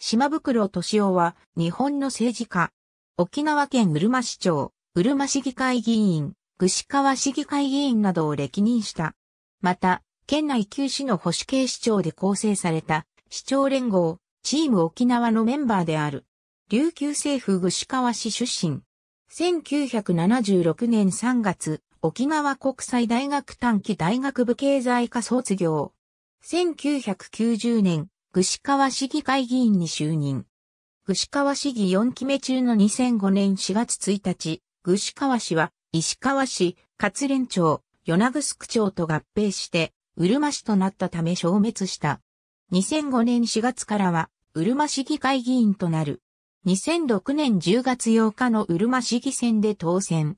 島袋敏夫は日本の政治家。沖縄県うるま市長、うるま市議会議員、串川市議会議員などを歴任した。また、県内旧市の保守系市長で構成された市長連合、チーム沖縄のメンバーである。琉球政府串川市出身。1976年3月、沖縄国際大学短期大学部経済科卒業。1990年、串川市議会議員に就任。串川市議4期目中の2005年4月1日、串川市は石川市、勝連町、与那城町と合併して、うるま市となったため消滅した。2005年4月からは、うるま市議会議員となる。2006年10月8日のうるま市議選で当選。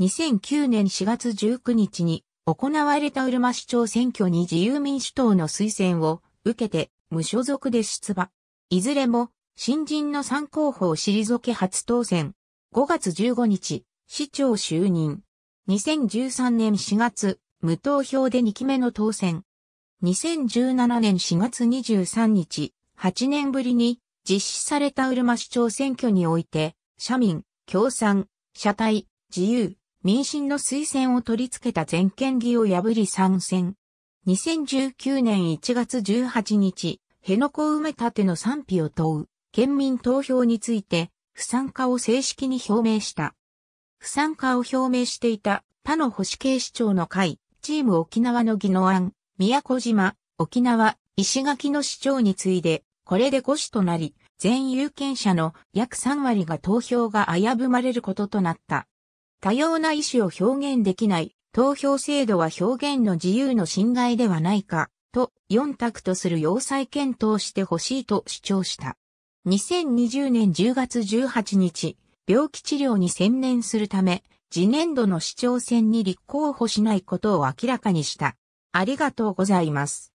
2009年4月19日に行われたうるま市長選挙に自由民主党の推薦を受けて無所属で出馬。いずれも、新人の参候補を退け初当選。5月15日、市長就任。2013年4月、無投票で2期目の当選。2017年4月23日、8年ぶりに実施されたうるま市長選挙において、社民、共産、社体、自由、民進の推薦を取り付けた全県議を破り参戦。2019年1月18日、辺野古埋め立ての賛否を問う県民投票について、不参加を正式に表明した。不参加を表明していた他の保守系市長の会、チーム沖縄の宜野案、宮古島、沖縄、石垣の市長に次いで、これで5市となり、全有権者の約3割が投票が危ぶまれることとなった。多様な意思を表現できない投票制度は表現の自由の侵害ではないか、と4択とする要塞検討してほしいと主張した。2020年10月18日、病気治療に専念するため、次年度の市長選に立候補しないことを明らかにした。ありがとうございます。